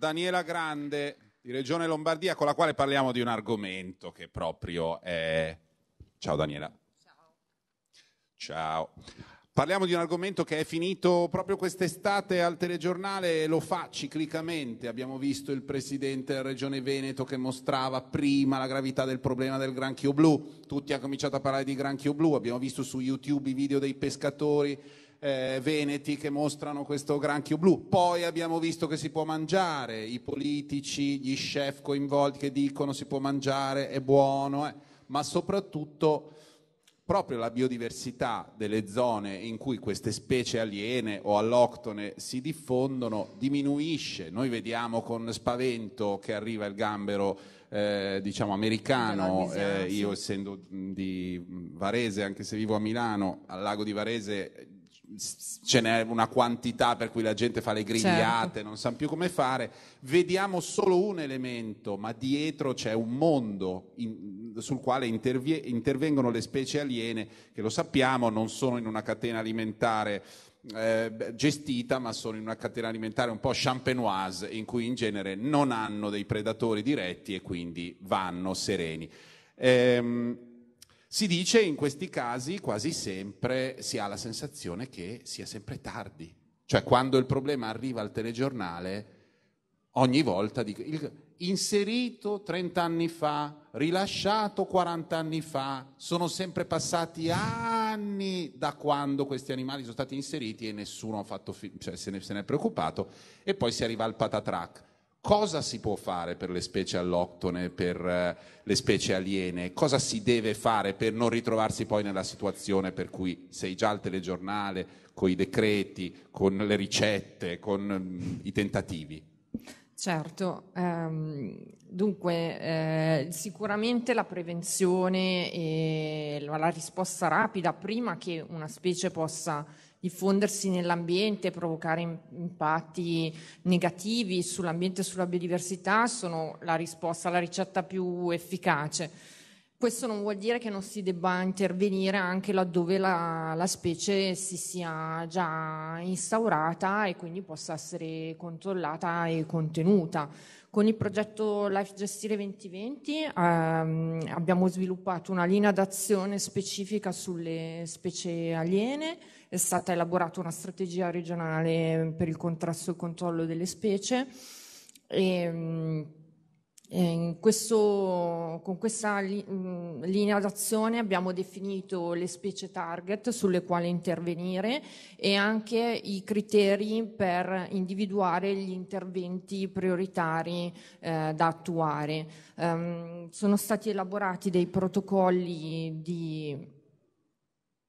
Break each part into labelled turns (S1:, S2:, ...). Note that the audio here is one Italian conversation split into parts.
S1: Daniela Grande di Regione Lombardia con la quale parliamo di un argomento che proprio è... Ciao Daniela. Ciao. Ciao. Parliamo di un argomento che è finito proprio quest'estate al telegiornale e lo fa ciclicamente. Abbiamo visto il presidente della Regione Veneto che mostrava prima la gravità del problema del granchio blu. Tutti hanno cominciato a parlare di granchio blu. Abbiamo visto su YouTube i video dei pescatori eh, veneti che mostrano questo granchio blu. Poi abbiamo visto che si può mangiare, i politici, gli chef coinvolti che dicono si può mangiare, è buono, eh. ma soprattutto proprio la biodiversità delle zone in cui queste specie aliene o alloctone si diffondono diminuisce. Noi vediamo con spavento che arriva il gambero eh, diciamo americano, eh, io essendo di Varese, anche se vivo a Milano, al lago di Varese ce n'è una quantità per cui la gente fa le grigliate, certo. non sa più come fare, vediamo solo un elemento, ma dietro c'è un mondo in, sul quale intervie, intervengono le specie aliene che lo sappiamo non sono in una catena alimentare eh, gestita, ma sono in una catena alimentare un po' champenoise in cui in genere non hanno dei predatori diretti e quindi vanno sereni. Ehm, si dice in questi casi quasi sempre si ha la sensazione che sia sempre tardi, cioè quando il problema arriva al telegiornale ogni volta dico, il, inserito 30 anni fa, rilasciato 40 anni fa, sono sempre passati anni da quando questi animali sono stati inseriti e nessuno ha fatto cioè se ne, se ne è preoccupato e poi si arriva al patatrack cosa si può fare per le specie alloctone, per eh, le specie aliene, cosa si deve fare per non ritrovarsi poi nella situazione per cui sei già al telegiornale, con i decreti, con le ricette, con mm, i tentativi.
S2: Certo, ehm, dunque eh, sicuramente la prevenzione e la risposta rapida prima che una specie possa diffondersi nell'ambiente, provocare impatti negativi sull'ambiente e sulla biodiversità sono la risposta, la ricetta più efficace. Questo non vuol dire che non si debba intervenire anche laddove la, la, specie si sia già instaurata e quindi possa essere controllata e contenuta. Con il progetto Life Gestire 2020 ehm, abbiamo sviluppato una linea d'azione specifica sulle specie aliene, è stata elaborata una strategia regionale per il contrasto e il controllo delle specie. E, ehm, eh, questo, con questa mm, linea d'azione abbiamo definito le specie target sulle quali intervenire e anche i criteri per individuare gli interventi prioritari eh, da attuare. Um, sono stati elaborati dei protocolli di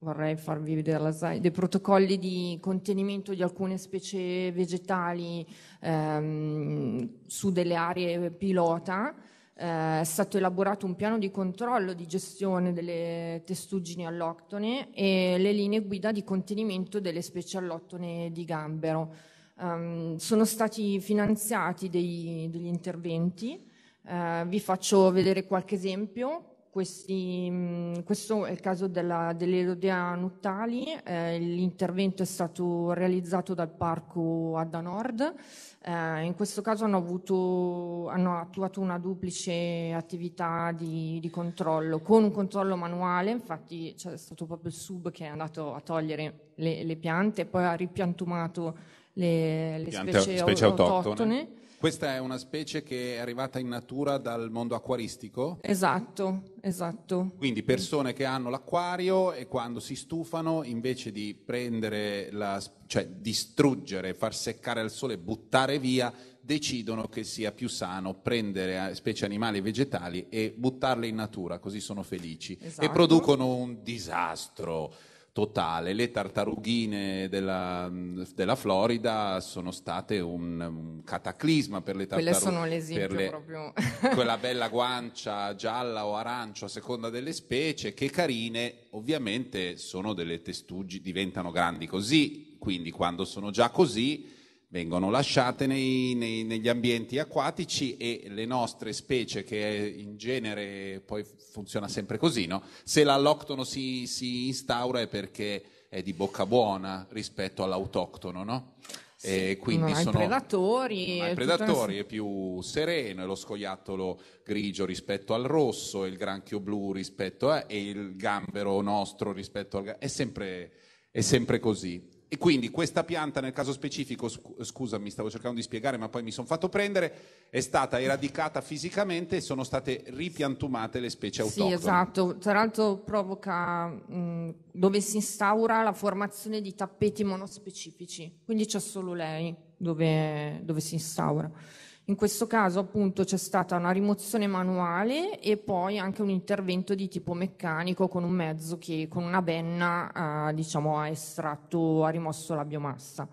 S2: vorrei farvi vedere la slide, dei protocolli di contenimento di alcune specie vegetali ehm, su delle aree pilota. Eh, è stato elaborato un piano di controllo di gestione delle testuggini alloctone e le linee guida di contenimento delle specie all'ottone di gambero. Um, sono stati finanziati dei, degli interventi, eh, vi faccio vedere qualche esempio questi, mm, questo è il caso della, dell'Erodea Nuttali, eh, l'intervento è stato realizzato dal parco Adda Nord, eh, in questo caso hanno, avuto, hanno, attuato una duplice attività di, di, controllo, con un controllo manuale, infatti c'è stato proprio il sub che è andato a togliere le, le piante, poi ha ripiantumato le, le piante, specie, specie autoctone. autoctone
S1: questa è una specie che è arrivata in natura dal mondo acquaristico? Esatto,
S2: esatto.
S1: Quindi persone che hanno l'acquario e quando si stufano, invece di prendere la, cioè distruggere, far seccare al sole, e buttare via, decidono che sia più sano prendere eh, specie animali e vegetali e buttarle in natura, così sono felici esatto. e producono un disastro totale. Le tartarughine della, della Florida sono state un, un, cataclisma per le tartarughe. Quelle sono l'esempio le, proprio. quella bella guancia gialla o arancio a seconda delle specie, che carine, ovviamente sono delle testuggini, diventano grandi così, quindi quando sono già così vengono lasciate nei, nei, negli ambienti acquatici e le nostre specie, che in genere poi funziona sempre così, no? se l'alloctono si, si, instaura è perché è di bocca buona rispetto all'autoctono. No? Sì, e quindi sono
S2: predatori, ai predatori
S1: è più sereno, è lo scoiattolo grigio rispetto al rosso, il granchio blu rispetto a, e il gambero nostro rispetto al è sempre, è sempre così. E quindi questa pianta nel caso specifico, scusa mi stavo cercando di spiegare ma poi mi sono fatto prendere, è stata eradicata fisicamente e sono state ripiantumate le specie autoctone. Sì esatto,
S2: tra l'altro provoca mh, dove si instaura la formazione di tappeti monospecifici, quindi c'è solo lei dove, dove si instaura. In questo caso appunto c'è stata una rimozione manuale e poi anche un intervento di tipo meccanico con un mezzo che con una benna eh, diciamo, ha estratto, ha rimosso la biomassa.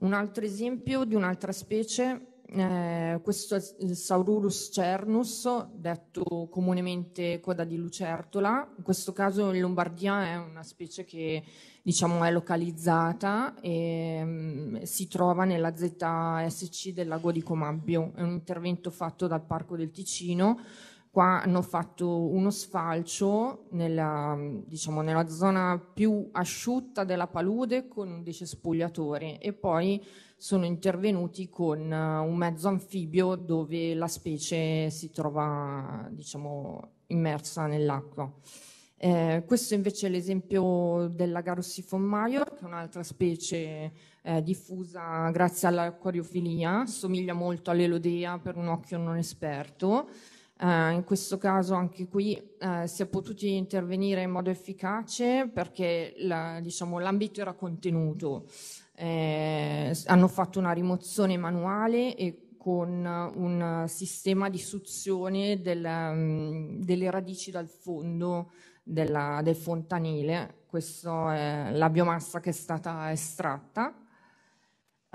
S2: Un altro esempio di un'altra specie eh, questo Saururus cernus, detto comunemente coda di lucertola, in questo caso in Lombardia è una specie che diciamo, è localizzata e um, si trova nella ZSC del lago di Comabbio, è un intervento fatto dal Parco del Ticino Qua hanno fatto uno sfalcio nella, diciamo, nella zona più asciutta della palude con dei cespugliatori e poi sono intervenuti con eh, un mezzo anfibio dove la specie si trova diciamo, immersa nell'acqua. Eh, questo invece è l'esempio della Garussifon maior, che è un'altra specie eh, diffusa grazie all'acquariofilia, somiglia molto all'elodea per un occhio non esperto. Eh, in questo caso anche qui eh, si è potuti intervenire in modo efficace perché la, diciamo, l'ambito era contenuto. Eh, hanno fatto una rimozione manuale e con un sistema di suzione del, mm, delle radici dal fondo della, del fontanile. Questa è la biomassa che è stata estratta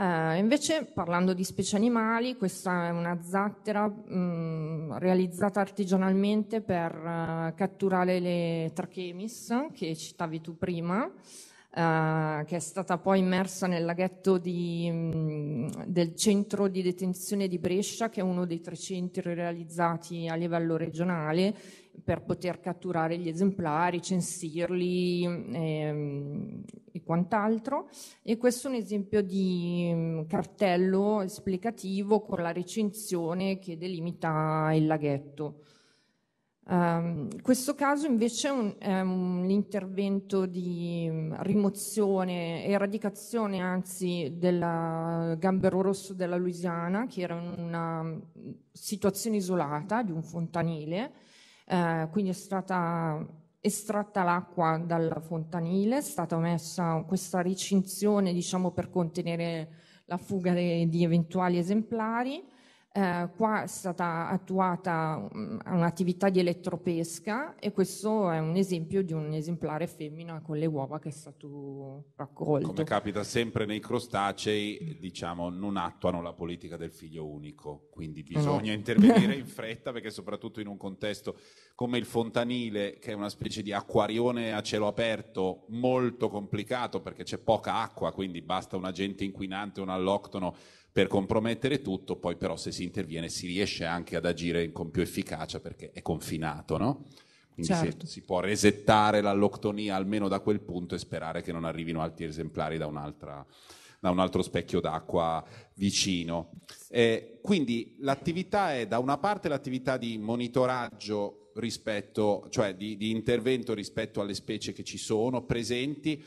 S2: eh, invece parlando di specie animali, questa è una zattera mh, mm, realizzata artigianalmente per uh, catturare le trachemis che citavi tu prima, uh, che è stata poi immersa nel laghetto di, mh, mm, del centro di detenzione di Brescia, che è uno dei tre centri realizzati a livello regionale per poter catturare gli esemplari, censirli ehm, e quant'altro. E questo è un esempio di mm, cartello esplicativo con la recinzione che delimita il laghetto. Um, questo caso invece è un, è un intervento di um, rimozione, eradicazione anzi del gambero rosso della Louisiana, che era in una mm, situazione isolata di un fontanile, eh, quindi è stata estratta l'acqua dal fontanile, è stata messa questa recinzione diciamo, per contenere la fuga de, di eventuali esemplari eh, qua è stata attuata um, un'attività di elettropesca e questo è un esempio di un esemplare femmina con le uova che è stato raccolto. Come
S1: capita sempre nei crostacei, diciamo, non attuano la politica del figlio unico, quindi bisogna no. intervenire in fretta perché soprattutto in un contesto come il fontanile, che è una specie di acquarione a cielo aperto molto complicato perché c'è poca acqua, quindi basta un agente inquinante, un alloctono per compromettere tutto, poi però se si interviene si riesce anche ad agire con più efficacia perché è confinato, no? Quindi certo. si, si, può resettare l'alloctonia almeno da quel punto e sperare che non arrivino altri esemplari da, da un altro specchio d'acqua vicino. Eh, quindi l'attività è da una parte l'attività di monitoraggio rispetto, cioè di, di intervento rispetto alle specie che ci sono presenti,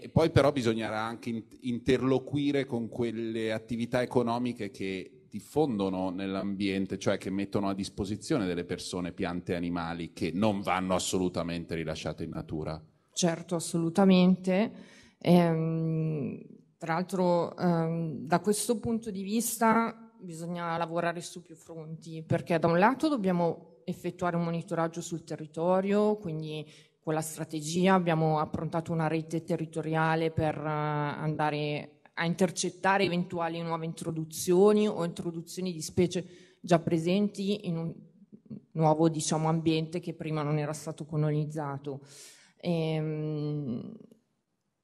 S1: e poi però bisognerà anche interloquire con quelle attività economiche che diffondono nell'ambiente, cioè che mettono a disposizione delle persone piante e animali che non vanno assolutamente rilasciate in natura.
S2: Certo, assolutamente. Ehm, tra l'altro, ehm, da questo punto di vista bisogna lavorare su più fronti, perché da un lato dobbiamo effettuare un monitoraggio sul territorio, quindi con la strategia, abbiamo approntato una rete territoriale per eh, andare a intercettare eventuali nuove introduzioni o introduzioni di specie già presenti in un nuovo diciamo, ambiente che prima non era stato colonizzato. E, ehm,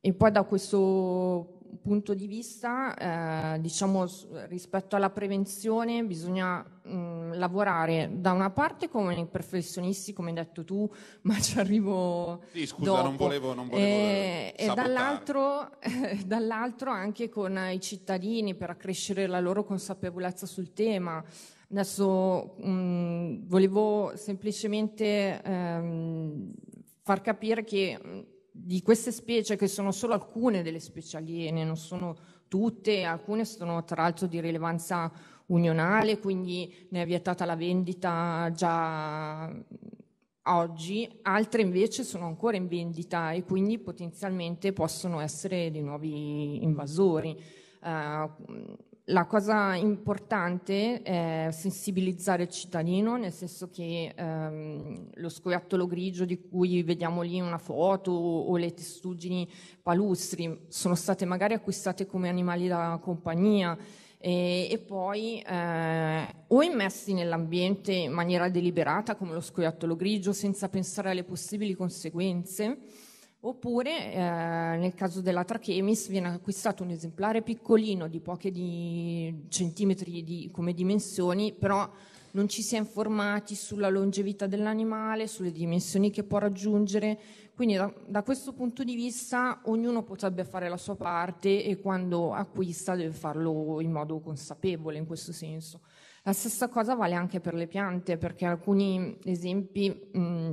S2: e poi da questo punto di vista, eh, diciamo, rispetto alla prevenzione bisogna mh, mm, lavorare da una parte come professionisti, come hai detto tu, ma ci arrivo
S1: Sì, scusa, dopo. non volevo, non volevo eh, e
S2: dall'altro, eh, dall'altro anche con i cittadini per accrescere la loro consapevolezza sul tema. Adesso mh, mm, volevo semplicemente ehm, far capire che mm, di queste specie, che sono solo alcune delle specie aliene, non sono tutte, alcune sono tra l'altro di rilevanza unionale, quindi ne è vietata la vendita già oggi, altre invece sono ancora in vendita e quindi potenzialmente possono essere dei nuovi invasori. Uh, la cosa importante è sensibilizzare il cittadino, nel senso che ehm, lo scoiattolo grigio di cui vediamo lì una foto o, o le testuggini palustri sono state magari acquistate come animali da compagnia e, e poi eh, o immessi nell'ambiente in maniera deliberata come lo scoiattolo grigio senza pensare alle possibili conseguenze Oppure eh, nel caso della Trachemis viene acquistato un esemplare piccolino di pochi di centimetri di, come dimensioni, però non ci si è informati sulla longevità dell'animale, sulle dimensioni che può raggiungere. Quindi da, da, questo punto di vista ognuno potrebbe fare la sua parte e quando acquista deve farlo in modo consapevole in questo senso. La stessa cosa vale anche per le piante, perché alcuni esempi... Mh,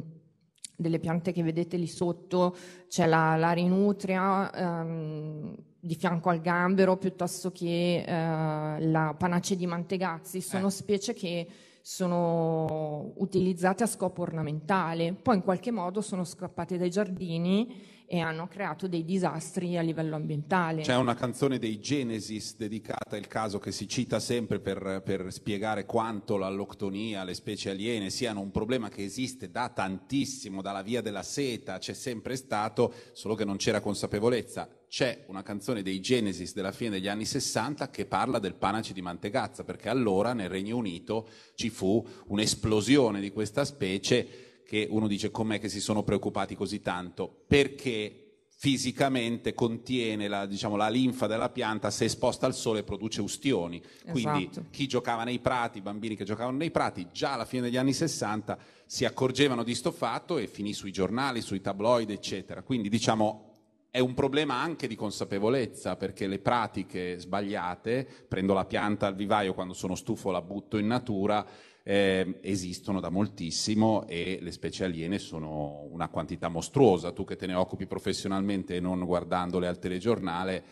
S2: delle piante che vedete lì sotto c'è la, la rinutria ehm, di fianco al gambero piuttosto che eh, la panace di mantegazzi, sono eh. specie che sono utilizzate a scopo ornamentale, poi in qualche modo sono scappate dai giardini e hanno creato dei disastri a livello ambientale. C'è una
S1: canzone dei Genesis dedicata al caso che si cita sempre per, per spiegare quanto l'alloctonia, le specie aliene siano un problema che esiste da tantissimo, dalla via della seta, c'è sempre stato, solo che non c'era consapevolezza c'è una canzone dei Genesis della fine degli anni 60 che parla del panace di mantegazza, perché allora nel Regno Unito ci fu un'esplosione di questa specie che uno dice com'è che si sono preoccupati così tanto, perché fisicamente contiene la, diciamo, la linfa della pianta, se esposta al sole produce ustioni. Quindi esatto. chi giocava nei prati, i bambini che giocavano nei prati, già alla fine degli anni 60 si accorgevano di sto fatto e finì sui giornali, sui tabloid, eccetera. Quindi diciamo è un problema anche di consapevolezza perché le pratiche sbagliate, prendo la pianta al vivaio quando sono stufo, la butto in natura, eh, esistono da moltissimo e le specie aliene sono una quantità mostruosa. Tu che te ne occupi professionalmente e non guardandole al telegiornale,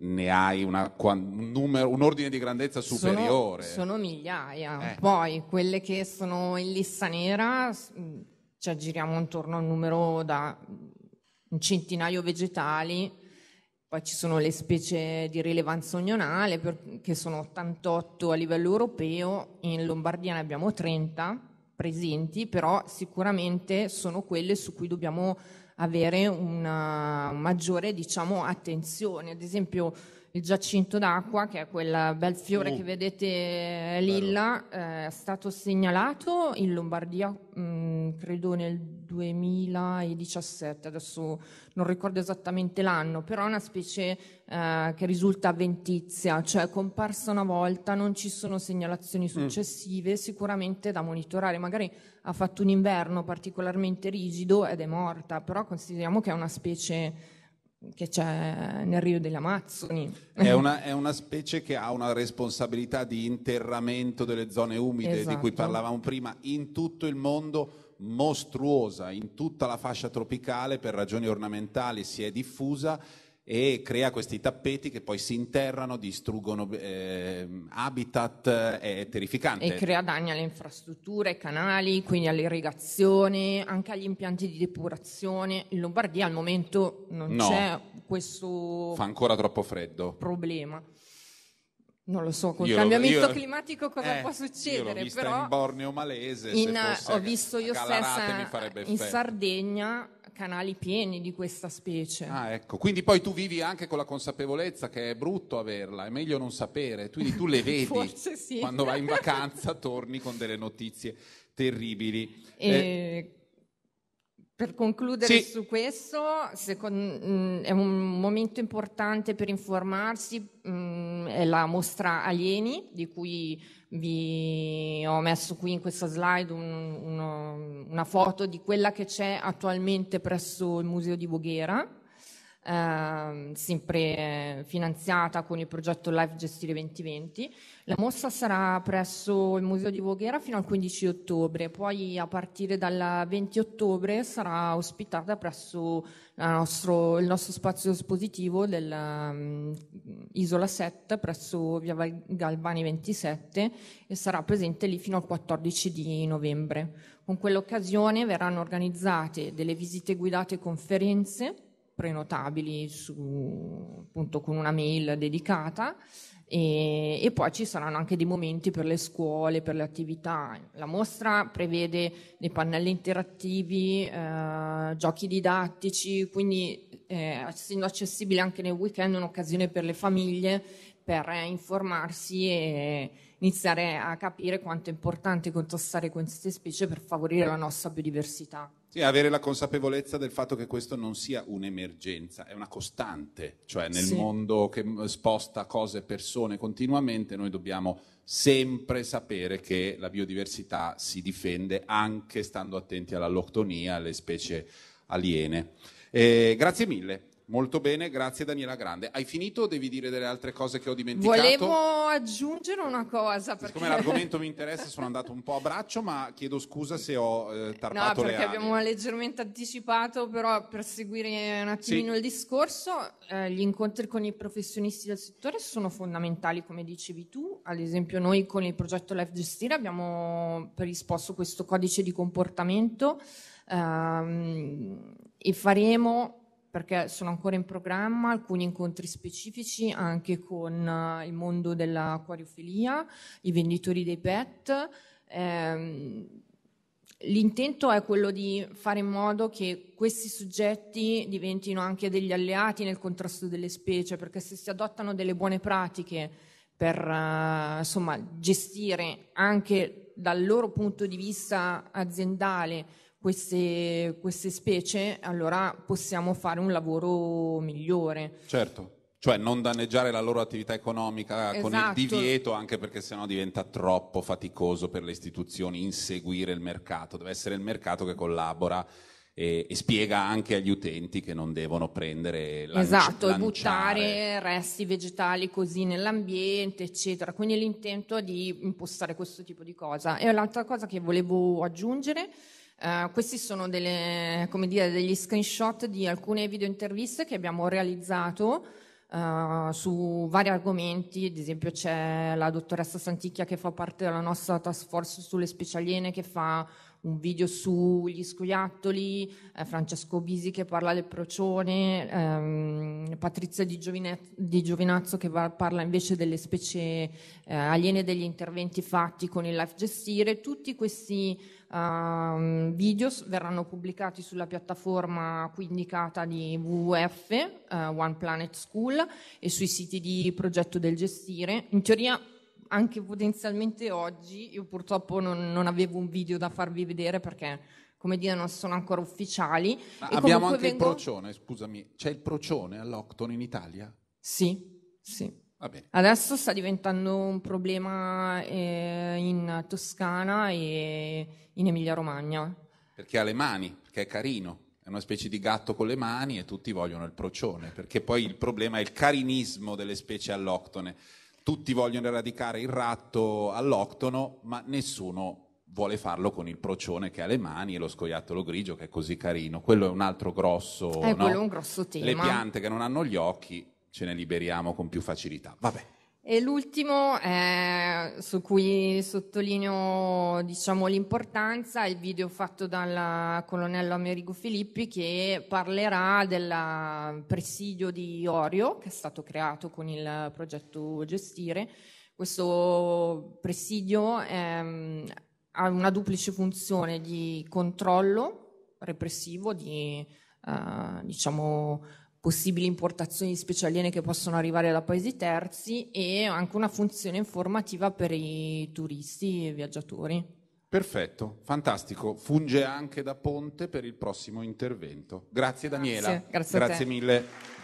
S1: ne hai una, un, numero, un, ordine di grandezza superiore.
S2: Sono, sono migliaia. Eh. Poi quelle che sono in lista nera, ci aggiriamo intorno a un numero da un centinaio vegetali poi ci sono le specie di rilevanza unionale per, che sono 88 a livello europeo, in Lombardia ne abbiamo 30 presenti, però sicuramente sono quelle su cui dobbiamo avere una maggiore diciamo, attenzione. Ad esempio il giacinto d'acqua, che è quel bel fiore mm. che vedete eh, lilla, Bello. Eh, è stato segnalato in Lombardia, mh, mm, credo nel 2017, adesso non ricordo esattamente l'anno, però è una specie eh, che risulta ventizia, cioè è comparsa una volta, non ci sono segnalazioni mm. successive, mm. sicuramente da monitorare, magari ha fatto un inverno particolarmente rigido ed è morta, però consideriamo che è una specie che c'è nel Rio delle Amazzoni.
S1: È una, è una, specie che ha una responsabilità di interramento delle zone umide esatto. di cui esatto. parlavamo prima in tutto il mondo mostruosa in tutta la fascia tropicale per ragioni ornamentali si è diffusa e crea questi tappeti che poi si interrano, distruggono ehm, eh, habitat, è terrificante. E crea
S2: danni alle infrastrutture, ai canali, quindi all'irrigazione, anche agli impianti di depurazione. In Lombardia al momento non no, c'è questo... Fa ancora
S1: troppo freddo.
S2: Problema. Non lo so,
S1: con il cambiamento io,
S2: climatico cosa eh, può succedere, però... in
S1: Borneo malese, in, se fosse, ho visto io stessa in
S2: Sardegna canali pieni di questa specie. Ah,
S1: ecco. Quindi poi tu vivi anche con la consapevolezza che è brutto averla, è meglio non sapere. Quindi tu le vedi. Forse
S2: sì. Quando vai in
S1: vacanza torni con delle notizie terribili. E... Eh,
S2: per concludere sì. su questo, secondo, mm, è un momento importante per informarsi, mm, è la mostra Alieni, di cui vi ho messo qui in questa slide un, uno, una foto di quella che c'è attualmente presso il Museo di Voghera Ehm, sempre finanziata con il progetto Live Gestire 2020. La mossa sarà presso il Museo di Voghera fino al 15 ottobre, poi a partire dal 20 ottobre sarà ospitata presso eh, nostro, il nostro spazio espositivo dell'Isola ehm, um, 7 presso Via Galvani 27 e sarà presente lì fino al 14 di novembre. Con quell'occasione verranno organizzate delle visite guidate e conferenze prenotabili su, appunto, con una mail dedicata e, e, poi ci saranno anche dei momenti per le scuole, per le attività. La mostra prevede dei pannelli interattivi, eh, giochi didattici, quindi eh, essendo accessibile anche nel weekend è un'occasione per le famiglie per eh, informarsi e iniziare a capire quanto è importante contrastare queste specie per favorire la nostra biodiversità.
S1: Sì, avere la consapevolezza del fatto che questo non sia un'emergenza, è una costante, cioè nel sì. mondo che sposta cose e persone continuamente noi dobbiamo sempre sapere che la biodiversità si difende anche stando attenti all'alloctonia, alle specie aliene. Eh, grazie mille. Molto bene, grazie Daniela Grande. Hai finito o devi dire delle altre cose che ho dimenticato? Volevo
S2: aggiungere una cosa. Perché... Siccome
S1: l'argomento mi interessa sono andato un po' a braccio, ma chiedo scusa se ho eh, tarpato No, perché abbiamo
S2: leggermente anticipato, però per seguire un attimino sì. il discorso, eh, gli incontri con i professionisti del settore sono fondamentali, come dicevi tu. Ad esempio noi con il progetto Life Gestire abbiamo predisposto questo codice di comportamento ehm, e faremo perché sono ancora in programma alcuni incontri specifici anche con eh, il mondo dell'acquariofilia, i venditori dei pet. Ehm, l'intento è quello di fare in modo che questi soggetti diventino anche degli alleati nel contrasto delle specie, perché se si adottano delle buone pratiche per eh, insomma, gestire anche dal loro punto di vista aziendale queste, queste specie, allora possiamo fare un lavoro migliore.
S1: Certo cioè non danneggiare la loro attività economica esatto. con il esatto. divieto, anche perché sennò diventa troppo faticoso per le istituzioni inseguire il mercato, deve essere il mercato che collabora. E, e spiega anche agli utenti che non devono prendere la lanci- esatto,
S2: lanciare. buttare resti vegetali così nell'ambiente, eccetera. Quindi l'intento è di impostare questo tipo di cosa. E l'altra cosa che volevo aggiungere eh, questi sono delle, dire, degli screenshot di alcune video interviste che abbiamo realizzato uh, su vari argomenti, ad esempio c'è la dottoressa Santicchia che fa parte della nostra task force sulle specialiene che fa un video sugli scoiattoli, eh, Francesco Bisi che parla del procione, ehm, Patrizia di, Giovinet- di, Giovinazzo che va- parla invece delle specie eh, aliene degli interventi fatti con il Life Gestire, tutti questi ehm, video verranno pubblicati sulla piattaforma qui indicata di WWF, eh, One Planet School, e sui siti di progetto del Gestire. In teoria anche potenzialmente oggi, io purtroppo non, non avevo un video da farvi vedere perché come dire, non sono ancora ufficiali. Ma abbiamo anche vengo... il
S1: procione, scusami, c'è il procione all'Octon in Italia? Sì, sì.
S2: Adesso sta diventando un problema eh, in Toscana e in Emilia-Romagna.
S1: Perché ha le mani, perché è carino. È una specie di gatto con le mani e tutti vogliono il procione, perché poi il problema è il carinismo delle specie all'octone tutti vogliono eradicare il ratto all'octono, ma nessuno vuole farlo con il procione che ha le mani e lo scoiattolo grigio che è così carino. Quello è un altro grosso, eh, è no? un grosso tema. Le piante che non hanno gli occhi ce ne liberiamo con più facilità. Vabbè.
S2: E l'ultimo è, eh, su cui sottolineo diciamo, l'importanza è il video fatto dal colonnello Amerigo Filippi che parlerà del presidio di Orio che è stato creato con il progetto Gestire. Questo presidio è, ehm, ha una duplice funzione di controllo repressivo, di eh, diciamo, possibili importazioni di specie aliene che possono arrivare da paesi terzi e anche una funzione informativa per i turisti e viaggiatori.
S1: Perfetto, fantastico. Funge anche da ponte per il prossimo intervento. Grazie Daniela. Grazie, grazie, grazie mille.